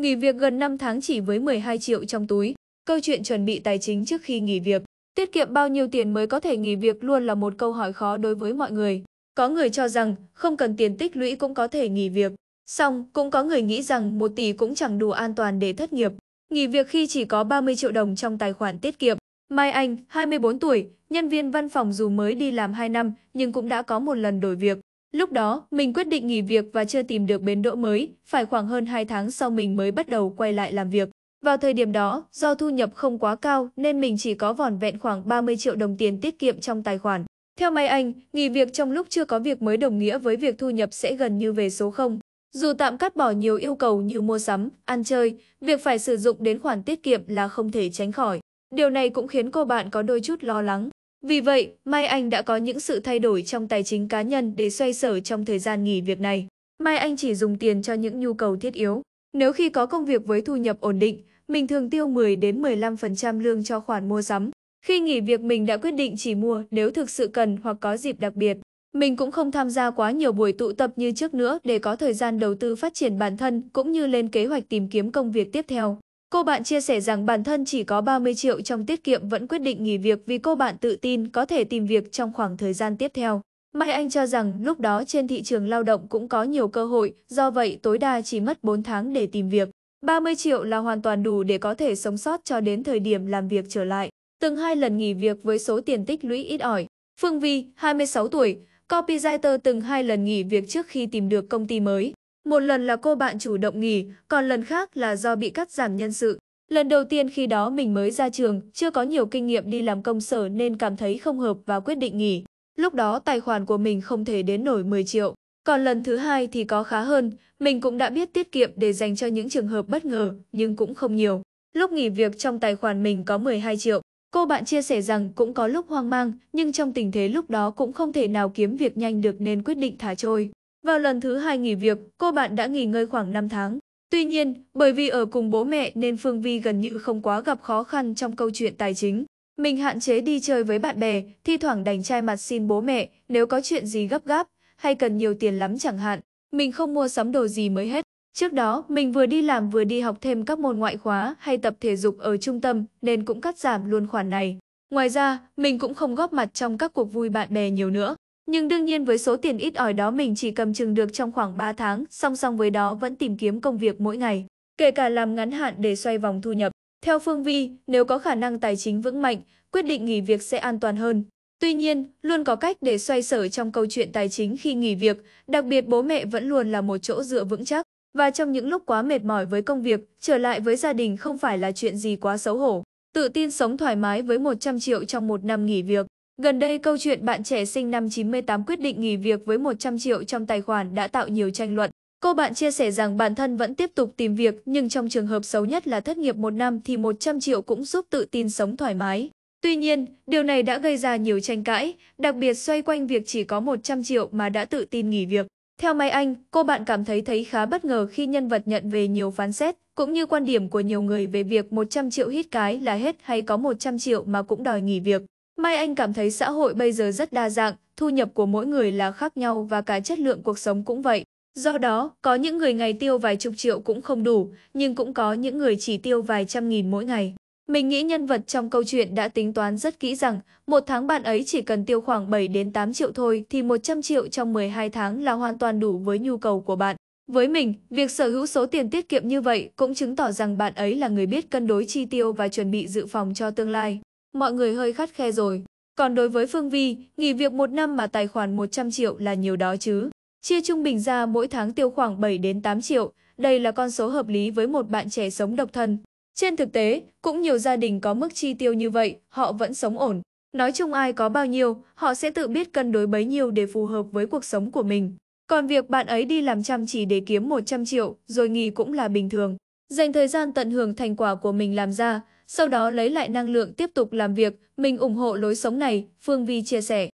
Nghỉ việc gần 5 tháng chỉ với 12 triệu trong túi, câu chuyện chuẩn bị tài chính trước khi nghỉ việc. Tiết kiệm bao nhiêu tiền mới có thể nghỉ việc luôn là một câu hỏi khó đối với mọi người. Có người cho rằng không cần tiền tích lũy cũng có thể nghỉ việc. Xong, cũng có người nghĩ rằng 1 tỷ cũng chẳng đủ an toàn để thất nghiệp. Nghỉ việc khi chỉ có 30 triệu đồng trong tài khoản tiết kiệm. Mai Anh, 24 tuổi, nhân viên văn phòng dù mới đi làm 2 năm nhưng cũng đã có một lần đổi việc. Lúc đó, mình quyết định nghỉ việc và chưa tìm được bến đỗ mới, phải khoảng hơn 2 tháng sau mình mới bắt đầu quay lại làm việc. Vào thời điểm đó, do thu nhập không quá cao nên mình chỉ có vỏn vẹn khoảng 30 triệu đồng tiền tiết kiệm trong tài khoản. Theo máy Anh, nghỉ việc trong lúc chưa có việc mới đồng nghĩa với việc thu nhập sẽ gần như về số 0. Dù tạm cắt bỏ nhiều yêu cầu như mua sắm, ăn chơi, việc phải sử dụng đến khoản tiết kiệm là không thể tránh khỏi. Điều này cũng khiến cô bạn có đôi chút lo lắng. Vì vậy, Mai Anh đã có những sự thay đổi trong tài chính cá nhân để xoay sở trong thời gian nghỉ việc này. Mai Anh chỉ dùng tiền cho những nhu cầu thiết yếu. Nếu khi có công việc với thu nhập ổn định, mình thường tiêu 10 đến 15% lương cho khoản mua sắm. Khi nghỉ việc mình đã quyết định chỉ mua nếu thực sự cần hoặc có dịp đặc biệt. Mình cũng không tham gia quá nhiều buổi tụ tập như trước nữa để có thời gian đầu tư phát triển bản thân cũng như lên kế hoạch tìm kiếm công việc tiếp theo. Cô bạn chia sẻ rằng bản thân chỉ có 30 triệu trong tiết kiệm vẫn quyết định nghỉ việc vì cô bạn tự tin có thể tìm việc trong khoảng thời gian tiếp theo. Mai Anh cho rằng lúc đó trên thị trường lao động cũng có nhiều cơ hội, do vậy tối đa chỉ mất 4 tháng để tìm việc. 30 triệu là hoàn toàn đủ để có thể sống sót cho đến thời điểm làm việc trở lại. Từng hai lần nghỉ việc với số tiền tích lũy ít ỏi. Phương Vi, 26 tuổi, copywriter từng hai lần nghỉ việc trước khi tìm được công ty mới. Một lần là cô bạn chủ động nghỉ, còn lần khác là do bị cắt giảm nhân sự. Lần đầu tiên khi đó mình mới ra trường, chưa có nhiều kinh nghiệm đi làm công sở nên cảm thấy không hợp và quyết định nghỉ. Lúc đó tài khoản của mình không thể đến nổi 10 triệu. Còn lần thứ hai thì có khá hơn, mình cũng đã biết tiết kiệm để dành cho những trường hợp bất ngờ, nhưng cũng không nhiều. Lúc nghỉ việc trong tài khoản mình có 12 triệu. Cô bạn chia sẻ rằng cũng có lúc hoang mang, nhưng trong tình thế lúc đó cũng không thể nào kiếm việc nhanh được nên quyết định thả trôi. Vào lần thứ hai nghỉ việc, cô bạn đã nghỉ ngơi khoảng 5 tháng. Tuy nhiên, bởi vì ở cùng bố mẹ nên Phương Vi gần như không quá gặp khó khăn trong câu chuyện tài chính. Mình hạn chế đi chơi với bạn bè, thi thoảng đành trai mặt xin bố mẹ nếu có chuyện gì gấp gáp hay cần nhiều tiền lắm chẳng hạn. Mình không mua sắm đồ gì mới hết. Trước đó, mình vừa đi làm vừa đi học thêm các môn ngoại khóa hay tập thể dục ở trung tâm nên cũng cắt giảm luôn khoản này. Ngoài ra, mình cũng không góp mặt trong các cuộc vui bạn bè nhiều nữa. Nhưng đương nhiên với số tiền ít ỏi đó mình chỉ cầm chừng được trong khoảng 3 tháng, song song với đó vẫn tìm kiếm công việc mỗi ngày, kể cả làm ngắn hạn để xoay vòng thu nhập. Theo Phương Vi, nếu có khả năng tài chính vững mạnh, quyết định nghỉ việc sẽ an toàn hơn. Tuy nhiên, luôn có cách để xoay sở trong câu chuyện tài chính khi nghỉ việc, đặc biệt bố mẹ vẫn luôn là một chỗ dựa vững chắc. Và trong những lúc quá mệt mỏi với công việc, trở lại với gia đình không phải là chuyện gì quá xấu hổ. Tự tin sống thoải mái với 100 triệu trong một năm nghỉ việc. Gần đây câu chuyện bạn trẻ sinh năm 98 quyết định nghỉ việc với 100 triệu trong tài khoản đã tạo nhiều tranh luận. Cô bạn chia sẻ rằng bản thân vẫn tiếp tục tìm việc nhưng trong trường hợp xấu nhất là thất nghiệp một năm thì 100 triệu cũng giúp tự tin sống thoải mái. Tuy nhiên, điều này đã gây ra nhiều tranh cãi, đặc biệt xoay quanh việc chỉ có 100 triệu mà đã tự tin nghỉ việc. Theo Mai Anh, cô bạn cảm thấy thấy khá bất ngờ khi nhân vật nhận về nhiều phán xét, cũng như quan điểm của nhiều người về việc 100 triệu hít cái là hết hay có 100 triệu mà cũng đòi nghỉ việc. Mai Anh cảm thấy xã hội bây giờ rất đa dạng, thu nhập của mỗi người là khác nhau và cả chất lượng cuộc sống cũng vậy. Do đó, có những người ngày tiêu vài chục triệu cũng không đủ, nhưng cũng có những người chỉ tiêu vài trăm nghìn mỗi ngày. Mình nghĩ nhân vật trong câu chuyện đã tính toán rất kỹ rằng, một tháng bạn ấy chỉ cần tiêu khoảng 7 đến 8 triệu thôi thì 100 triệu trong 12 tháng là hoàn toàn đủ với nhu cầu của bạn. Với mình, việc sở hữu số tiền tiết kiệm như vậy cũng chứng tỏ rằng bạn ấy là người biết cân đối chi tiêu và chuẩn bị dự phòng cho tương lai mọi người hơi khắt khe rồi. Còn đối với Phương Vi, nghỉ việc một năm mà tài khoản 100 triệu là nhiều đó chứ. Chia trung bình ra mỗi tháng tiêu khoảng 7 đến 8 triệu, đây là con số hợp lý với một bạn trẻ sống độc thân. Trên thực tế, cũng nhiều gia đình có mức chi tiêu như vậy, họ vẫn sống ổn. Nói chung ai có bao nhiêu, họ sẽ tự biết cân đối bấy nhiêu để phù hợp với cuộc sống của mình. Còn việc bạn ấy đi làm chăm chỉ để kiếm 100 triệu rồi nghỉ cũng là bình thường. Dành thời gian tận hưởng thành quả của mình làm ra, sau đó lấy lại năng lượng tiếp tục làm việc, mình ủng hộ lối sống này, Phương Vi chia sẻ.